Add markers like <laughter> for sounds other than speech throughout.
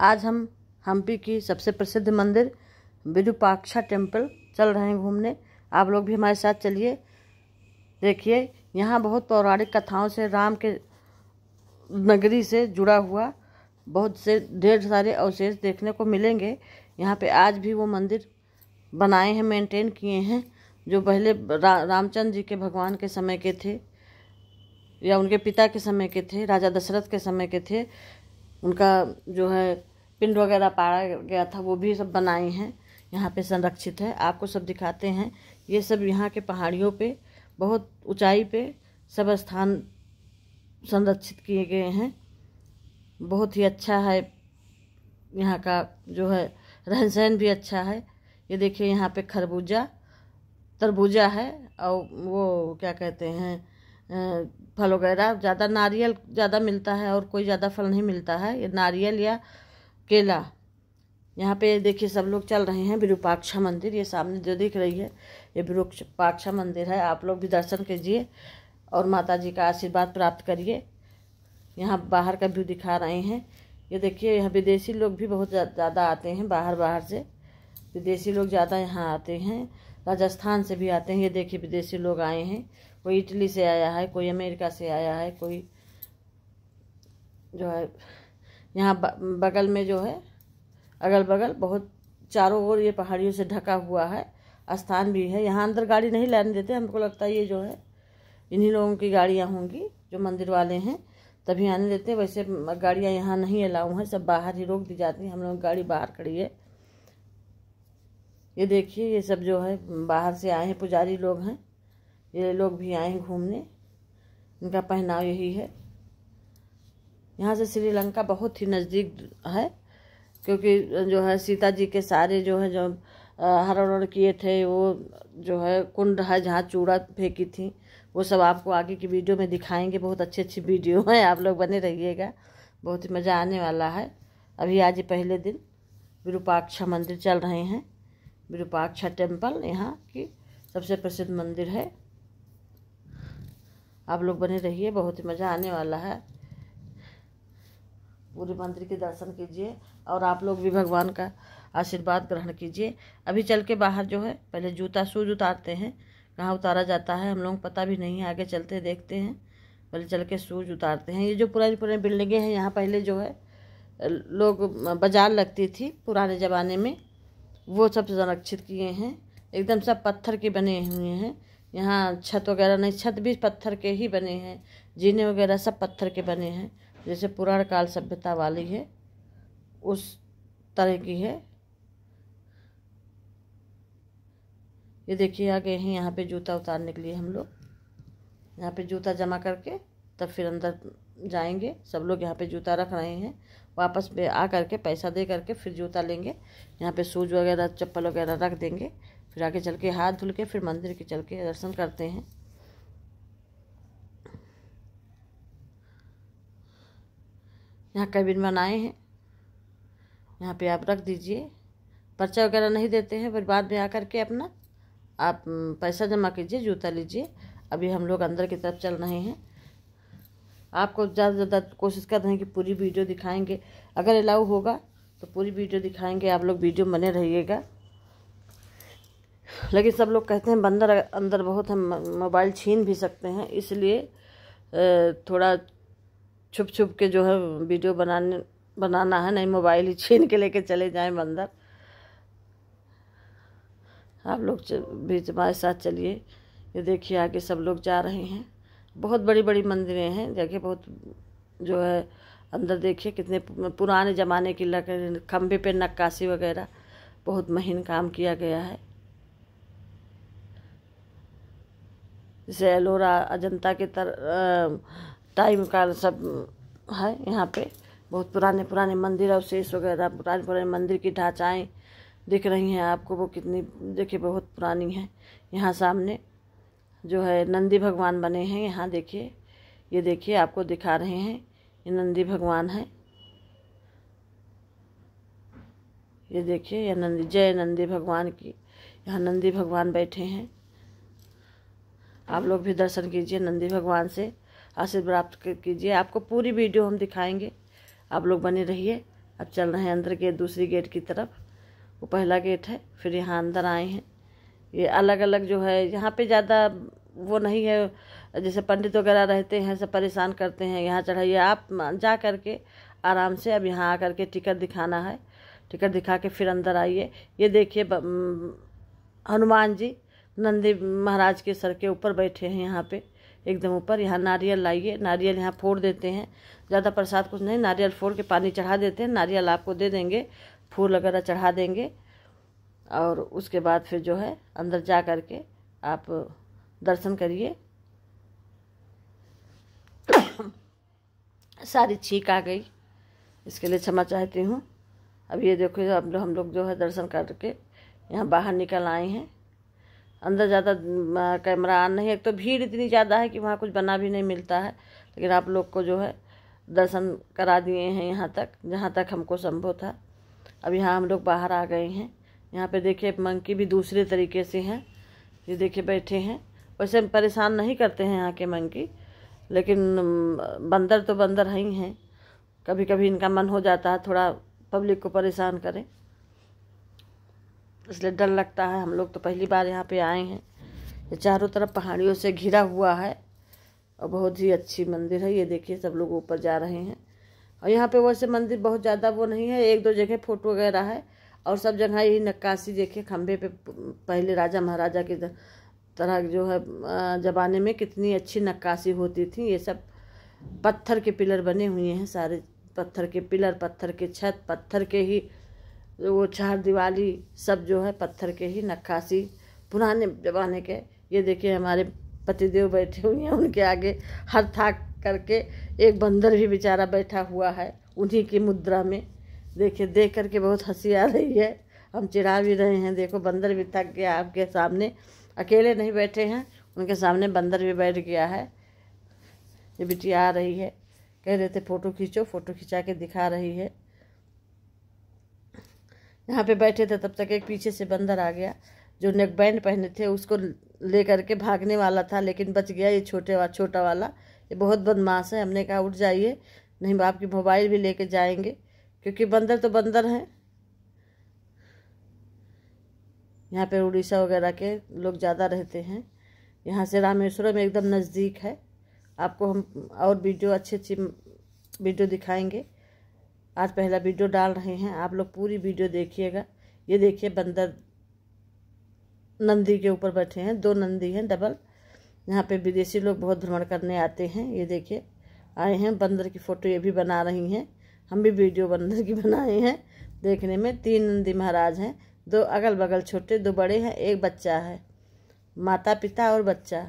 आज हम हम्पी की सबसे प्रसिद्ध मंदिर विरूपाक्षा टेम्पल चल रहे हैं घूमने आप लोग भी हमारे साथ चलिए देखिए यहाँ बहुत पौराणिक कथाओं से राम के नगरी से जुड़ा हुआ बहुत से ढेर सारे अवशेष देखने को मिलेंगे यहाँ पे आज भी वो मंदिर बनाए हैं मेंटेन किए हैं जो पहले रा, रामचंद्र जी के भगवान के समय के थे या उनके पिता के समय के थे राजा दशरथ के समय के थे उनका जो है पिंड वगैरह पाड़ा गया था वो भी सब बनाए हैं यहाँ पे संरक्षित है आपको सब दिखाते हैं ये सब यहाँ के पहाड़ियों पे बहुत ऊंचाई पे सब स्थान संरक्षित किए गए हैं बहुत ही अच्छा है यहाँ का जो है रहन सहन भी अच्छा है ये देखिए यहाँ पे खरबूजा तरबूजा है और वो क्या कहते हैं फल वगैरह ज़्यादा नारियल ज़्यादा मिलता है और कोई ज़्यादा फल नहीं मिलता है ये नारियल या केला यहाँ पे देखिए सब लोग चल रहे हैं विरूपाक्षा मंदिर ये सामने जो दिख रही है ये विरूपाक्षा मंदिर है आप लोग भी दर्शन कीजिए और माता जी का आशीर्वाद प्राप्त करिए यहाँ बाहर का व्यू दिखा रहे हैं ये देखिए यहाँ विदेशी लोग भी बहुत ज़्यादा आते हैं बाहर बाहर से विदेशी लोग ज़्यादा यहाँ आते हैं राजस्थान से भी आते हैं ये देखिए विदेशी लोग आए हैं कोई इटली से आया है कोई अमेरिका से आया है कोई जो है यहाँ बगल में जो है अगल बगल बहुत चारों ओर ये पहाड़ियों से ढका हुआ है स्थान भी है यहाँ अंदर गाड़ी नहीं लाने देते हमको लगता है ये जो है इन्हीं लोगों की गाड़ियाँ होंगी जो मंदिर वाले हैं तभी आने देते वैसे गाड़ियाँ यहाँ नहीं अलाउ हैं सब बाहर ही रोक दी जाती हैं हम लोग गाड़ी बाहर खड़ी है ये देखिए ये सब जो है बाहर से आए हैं पुजारी लोग हैं ये लोग भी आए घूमने इनका पहनाव यही है यहाँ से श्रीलंका बहुत ही नज़दीक है क्योंकि जो है सीता जी के सारे जो है जो हरण किए थे वो जो है कुंड है जहाँ चूड़ा फेंकी थी वो सब आपको आगे की वीडियो में दिखाएंगे बहुत अच्छी अच्छी वीडियो हैं आप लोग बने रहिएगा बहुत ही मज़ा आने वाला है अभी आज पहले दिन विरूपाक्षा मंदिर चल रहे हैं विरूपाक्षा टेम्पल यहाँ की सबसे प्रसिद्ध मंदिर है आप लोग बने रहिए बहुत ही मज़ा आने वाला है पूरे मंदिर के दर्शन कीजिए और आप लोग भी भगवान का आशीर्वाद ग्रहण कीजिए अभी चल के बाहर जो है पहले जूता शूज उतारते हैं कहाँ उतारा जाता है हम लोग पता भी नहीं है आगे चलते देखते हैं पहले चल के शूज उतारते हैं ये जो पुरानी पुरानी बिल्डिंगे हैं यहाँ पहले जो है लोग बाजार लगती थी पुराने ज़माने में वो सब संरक्षित किए हैं एकदम सब पत्थर के बने हुए हैं यहाँ छत वगैरह नहीं छत भी पत्थर के ही बने हैं जीने वगैरह सब पत्थर के बने हैं जैसे पुराण काल सभ्यता वाली है उस तरह की है ये देखिए आ गए हैं यहाँ पे जूता उतारने के लिए हम लोग यहाँ पे जूता जमा करके तब फिर अंदर जाएंगे सब लोग यहाँ पे जूता रख रहे हैं वापस आ करके पैसा दे करके फिर जूता लेंगे यहाँ पे शूज वगैरह चप्पल वगैरह रख देंगे फिर आगे चल के हाथ धुल के फिर मंदिर के चल के दर्शन करते हैं यहाँ कैबिन बनाए हैं यहाँ पे आप रख दीजिए पर्चा वगैरह नहीं देते हैं फिर बाद में आकर के अपना आप पैसा जमा कीजिए जूता लीजिए अभी हम लोग अंदर की तरफ चल रहे हैं आपको ज़्यादा से ज़्यादा कोशिश कर रहे हैं कि पूरी वीडियो दिखाएंगे अगर अलाउ होगा तो पूरी वीडियो दिखाएंगे आप लोग वीडियो बने रहिएगा लेकिन सब लोग कहते हैं बंदर अंदर बहुत हम मोबाइल छीन भी सकते हैं इसलिए थोड़ा छुप छुप के जो है वीडियो बनाने बनाना है नहीं मोबाइल ही छीन के लेके चले जाएं बंदर आप लोग भी हमारे साथ चलिए ये देखिए आगे सब लोग जा रहे हैं बहुत बड़ी बड़ी मंदिरें हैं जगह बहुत जो है अंदर देखिए कितने पुराने ज़माने की लकड़ी खम्भे पे नक्काशी वगैरह बहुत महीन काम किया गया है जैसे एलोरा अजंता के तर टाइम का सब है यहाँ पे बहुत पुराने पुराने मंदिर अवशेष वगैरह पुराने पुराने मंदिर की ढांचाएँ दिख रही हैं आपको वो कितनी देखिए बहुत पुरानी हैं यहाँ सामने जो है नंदी भगवान बने हैं यहाँ देखिए ये देखिए आपको दिखा रहे हैं ये नंदी भगवान है ये देखिए यह नंदी जय नंदी भगवान की यहाँ नंदी भगवान बैठे हैं आप लोग भी दर्शन कीजिए नंदी भगवान से आशीर्वाद प्राप्त कीजिए आपको पूरी वीडियो हम दिखाएंगे आप लोग बने रहिए अब चल रहे हैं अंदर गेट दूसरी गेट की तरफ वो पहला गेट है फिर यहाँ अंदर आए हैं ये अलग अलग जो है यहाँ पे ज़्यादा वो नहीं है जैसे पंडित वगैरह रहते हैं सब परेशान करते हैं यहाँ चढ़ाइए आप जा कर के आराम से अब यहाँ कर के टिकट दिखाना है टिकट दिखा के फिर अंदर आइए ये देखिए हनुमान जी नंदी महाराज के सर के ऊपर बैठे हैं यहाँ पे एकदम ऊपर यहाँ नारियल लाइए नारियल यहाँ फोड़ देते हैं ज़्यादा प्रसाद कुछ नहीं नारियल फोड़ के पानी चढ़ा देते हैं नारियल आपको दे देंगे फूल वगैरह चढ़ा देंगे और उसके बाद फिर जो है अंदर जा कर के आप दर्शन करिए सारी छींक आ गई इसके लिए क्षमा चाहती हूँ अब ये देखो अब हम लोग जो है दर्शन करके यहाँ बाहर निकल आए हैं अंदर ज़्यादा कैमरा आन नहीं एक तो भीड़ इतनी ज़्यादा है कि वहाँ कुछ बना भी नहीं मिलता है लेकिन आप लोग को जो है दर्शन करा दिए हैं यहाँ तक जहाँ तक हमको संभव था अब यहाँ हम लोग बाहर आ गए हैं यहाँ पे देखिए मंकी भी दूसरे तरीके से हैं ये देखिए बैठे हैं वैसे हम परेशान नहीं करते हैं यहाँ के मंकी लेकिन बंदर तो बंदर ही हैं कभी कभी इनका मन हो जाता है थोड़ा पब्लिक को परेशान करें इसलिए डर लगता है हम लोग तो पहली बार यहाँ पे आए हैं ये चारों तरफ पहाड़ियों से घिरा हुआ है और बहुत ही अच्छी मंदिर है ये देखिए सब लोग ऊपर जा रहे हैं और यहाँ पे वैसे मंदिर बहुत ज़्यादा वो नहीं है एक दो जगह फोटो वगैरह है और सब जगह यही नक्काशी देखिए खम्भे पे पहले राजा महाराजा के तरह जो है ज़माने में कितनी अच्छी नक्काशी होती थी ये सब पत्थर के पिलर बने हुए हैं सारे पत्थर के पिलर पत्थर के छत पत्थर के ही वो चार दिवाली सब जो है पत्थर के ही नक्काशी पुराने ज़माने के ये देखिए हमारे पतिदेव बैठे हुए हैं उनके आगे हर थाक करके एक बंदर भी बेचारा बैठा हुआ है उन्हीं की मुद्रा में देखिए देख करके बहुत हंसी आ रही है हम चिढ़ा भी रहे हैं देखो बंदर भी थक गया आपके सामने अकेले नहीं बैठे हैं उनके सामने बंदर भी बैठ गया है ये बिटिया आ रही है कह रहे थे फ़ोटो खींचो फ़ोटो खिंचा के दिखा रही है यहाँ पे बैठे थे तब तक एक पीछे से बंदर आ गया जो नेक बैंड पहने थे उसको ले करके भागने वाला था लेकिन बच गया ये छोटे वा छोटा वाला ये बहुत बदमाश है हमने कहा उठ जाइए नहीं बाप तो की मोबाइल भी लेके जाएंगे क्योंकि बंदर तो बंदर हैं यहाँ पे उड़ीसा वगैरह के लोग ज़्यादा रहते हैं यहाँ से रामेश्वरम एकदम नज़दीक है आपको हम और वीडियो अच्छी अच्छी वीडियो दिखाएंगे आज पहला वीडियो डाल रहे हैं आप लोग पूरी वीडियो देखिएगा ये देखिए बंदर नंदी के ऊपर बैठे हैं दो नंदी हैं डबल यहाँ पे विदेशी लोग बहुत भ्रमण करने आते हैं ये देखिए आए हैं बंदर की फ़ोटो ये भी बना रही हैं हम भी वीडियो बंदर की <laughs> बनाए हैं देखने में तीन नंदी महाराज हैं दो अगल बगल छोटे दो बड़े हैं एक बच्चा है माता पिता और बच्चा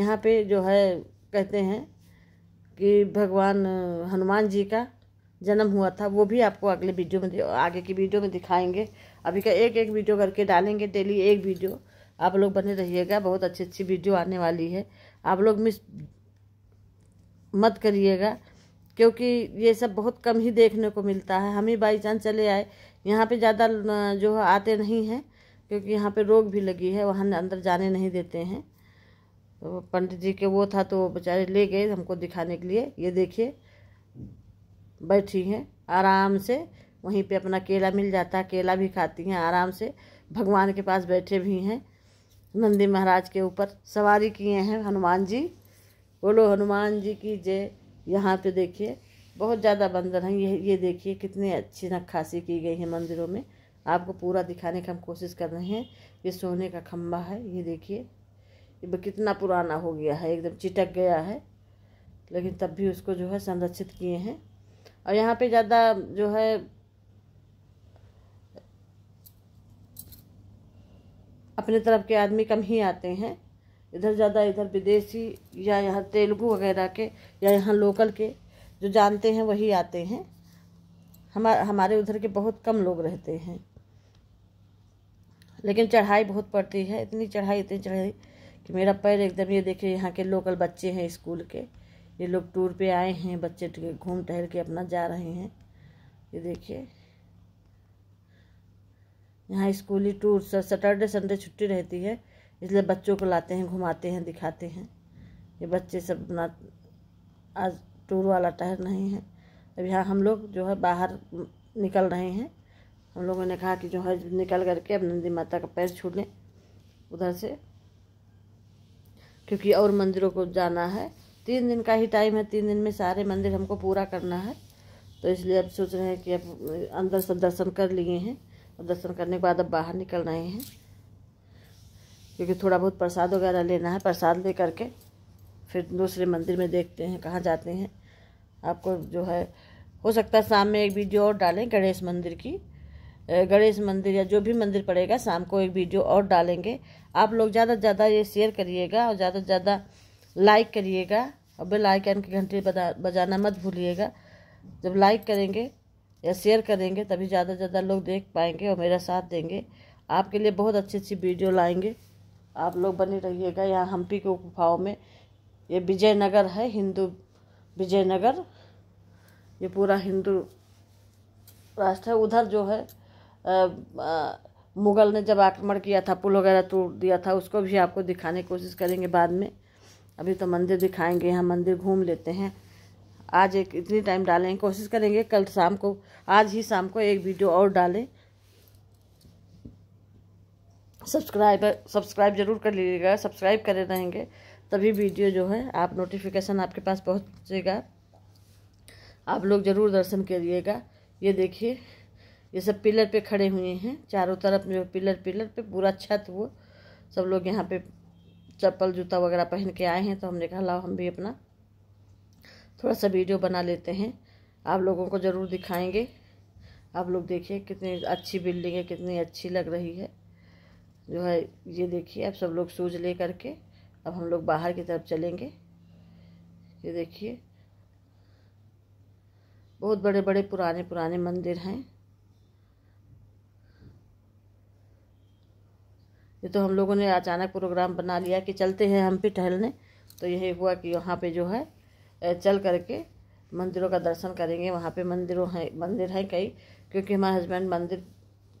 यहाँ पे जो है कहते हैं कि भगवान हनुमान जी का जन्म हुआ था वो भी आपको अगले वीडियो में आगे की वीडियो में दिखाएंगे अभी का एक एक वीडियो करके डालेंगे डेली एक वीडियो आप लोग बने रहिएगा बहुत अच्छी अच्छी वीडियो आने वाली है आप लोग मिस मत करिएगा क्योंकि ये सब बहुत कम ही देखने को मिलता है हम ही बाई चांस चले आए यहाँ पे ज़्यादा जो है आते नहीं हैं क्योंकि यहाँ पे रोग भी लगी है वहाँ अंदर जाने नहीं देते हैं तो पंडित जी के वो था तो बेचारे ले गए हमको दिखाने के लिए ये देखिए बैठी हैं आराम से वहीं पे अपना केला मिल जाता है केला भी खाती हैं आराम से भगवान के पास बैठे भी हैं नंदी महाराज के ऊपर सवारी किए हैं हनुमान जी बोलो हनुमान जी की जय यहाँ पे देखिए बहुत ज़्यादा बंदर हैं ये ये देखिए कितनी अच्छी नक्काशी की गई है मंदिरों में आपको पूरा दिखाने की हम कोशिश कर रहे हैं ये सोने का खम्बा है ये देखिए कितना पुराना हो गया है एकदम चिटक गया है लेकिन तब भी उसको जो है संरक्षित किए हैं और यहाँ पे ज़्यादा जो है अपने तरफ के आदमी कम ही आते हैं इधर ज़्यादा इधर विदेशी या यहाँ तेलुगु वगैरह के या यहाँ लोकल के जो जानते हैं वही आते हैं हमारे हमारे उधर के बहुत कम लोग रहते हैं लेकिन चढ़ाई बहुत पड़ती है इतनी चढ़ाई इतनी चढ़ाई कि मेरा पैर एकदम ये देखिए यहाँ के लोकल बच्चे हैं स्कूल के ये लोग टूर पे आए हैं बच्चे घूम टहल के अपना जा रहे हैं ये देखिए यहाँ स्कूली टूर सैटरडे संडे छुट्टी रहती है इसलिए बच्चों को लाते हैं घुमाते हैं दिखाते हैं ये बच्चे सब अपना आज टूर वाला टहल रहे हैं अब यहाँ हम लोग जो है बाहर निकल रहे हैं हम लोगों ने कहा कि जो है निकल करके अब नंदी माता का पैर छू लें उधर से क्योंकि और मंदिरों को जाना है तीन दिन का ही टाइम है तीन दिन में सारे मंदिर हमको पूरा करना है तो इसलिए अब सोच रहे हैं कि अब अंदर से दर्शन कर लिए हैं और दर्शन करने के बाद अब बाहर निकल रहे हैं क्योंकि थोड़ा बहुत प्रसाद वगैरह लेना है प्रसाद ले करके फिर दूसरे मंदिर में देखते हैं कहाँ जाते हैं आपको जो है हो सकता है शाम में एक वीडियो और डालें गणेश मंदिर की गणेश मंदिर या जो भी मंदिर पड़ेगा शाम को एक वीडियो और डालेंगे आप लोग ज़्यादा से ज़्यादा ये शेयर करिएगा और ज़्यादा से ज़्यादा लाइक करिएगा और बेल आइकन की घंटी बजाना मत भूलिएगा जब लाइक करेंगे या शेयर करेंगे तभी ज़्यादा से ज़्यादा लोग देख पाएंगे और मेरा साथ देंगे आपके लिए बहुत अच्छी अच्छी वीडियो लाएंगे आप लोग बने रहिएगा यहाँ हम्पी के गुफाओं में ये विजयनगर है हिंदू विजयनगर ये पूरा हिंदू राष्ट्र है उधर जो है आ, आ, मुगल ने जब आक्रमण किया था पुल वगैरह तोड़ दिया था उसको भी आपको दिखाने की कोशिश करेंगे बाद में अभी तो मंदिर दिखाएंगे यहाँ मंदिर घूम लेते हैं आज एक इतनी टाइम डालें कोशिश करेंगे कल शाम को आज ही शाम को एक वीडियो और डालें सब्सक्राइबर सब्सक्राइब ज़रूर कर लीजिएगा सब्सक्राइब करे रहेंगे तभी वीडियो जो है आप नोटिफिकेशन आपके पास पहुँचेगा आप लोग ज़रूर दर्शन करिएगा ये देखिए ये सब पिलर पे खड़े हुए हैं चारों तरफ जो पिलर पिलर पे पूरा छत वो सब लोग यहाँ पे चप्पल जूता वगैरह पहन के आए हैं तो हमने कहा लाओ हम भी अपना थोड़ा सा वीडियो बना लेते हैं आप लोगों को ज़रूर दिखाएंगे आप लोग देखिए कितनी अच्छी बिल्डिंग है कितनी अच्छी लग रही है जो है ये देखिए आप सब लोग शूज ले करके अब हम लोग बाहर की तरफ चलेंगे ये देखिए बहुत बड़े बड़े पुराने पुराने मंदिर हैं ये तो हम लोगों ने अचानक प्रोग्राम बना लिया कि चलते हैं हम भी टहलने तो यही हुआ कि वहाँ पे जो है चल करके मंदिरों का दर्शन करेंगे वहाँ पे मंदिरों हैं मंदिर हैं कई क्योंकि हमारे हस्बैंड मंदिर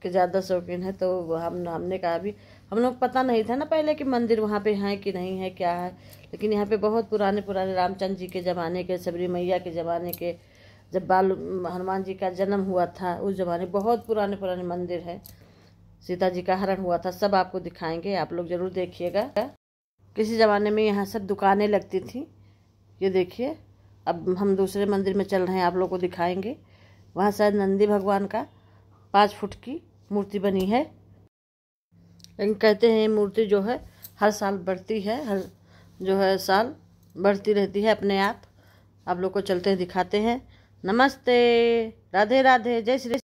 के ज़्यादा शौकीन है तो हम हमने कहा भी हम लोग पता नहीं था ना पहले कि मंदिर वहाँ पे हैं कि नहीं है क्या है लेकिन यहाँ पे बहुत पुराने पुराने रामचंद्र जी के ज़माने के सबरी मैया के ज़माने के जब बाल हनुमान जी का जन्म हुआ था उस ज़माने बहुत पुराने पुराने मंदिर हैं सीता जी का हरण हुआ था सब आपको दिखाएंगे आप लोग ज़रूर देखिएगा किसी ज़माने में यहाँ सब दुकानें लगती थी ये देखिए अब हम दूसरे मंदिर में चल रहे हैं आप लोग को दिखाएंगे वहाँ शायद नंदी भगवान का पाँच फुट की मूर्ति बनी है लेकिन कहते हैं ये मूर्ति जो है हर साल बढ़ती है हर जो है साल बढ़ती रहती है अपने आप आप लोग को चलते हैं दिखाते हैं नमस्ते राधे राधे जय श्री